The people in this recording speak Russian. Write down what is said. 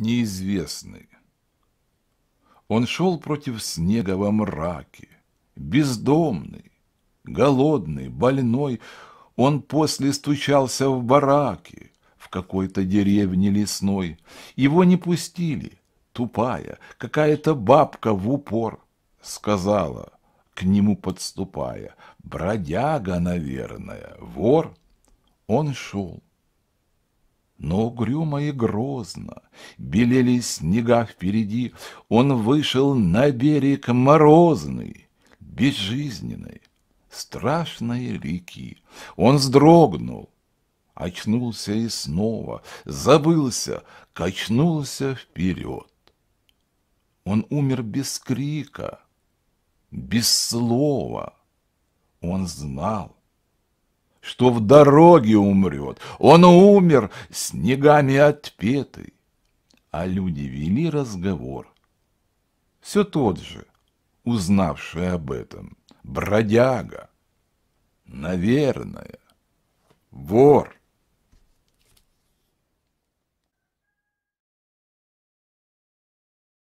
неизвестный. Он шел против снега во мраке, бездомный, голодный, больной. Он после стучался в бараки, в какой-то деревне лесной. Его не пустили, тупая, какая-то бабка в упор сказала, к нему подступая, «Бродяга, наверное, вор». Он шел, но угрюмо и грозно. Белели снега впереди, он вышел на берег морозный, безжизненной, страшной реки. Он вздрогнул, очнулся и снова, забылся, качнулся вперед. Он умер без крика, без слова. Он знал, что в дороге умрет. Он умер снегами отпетый. А люди вели разговор. Все тот же, узнавший об этом, бродяга, наверное, вор.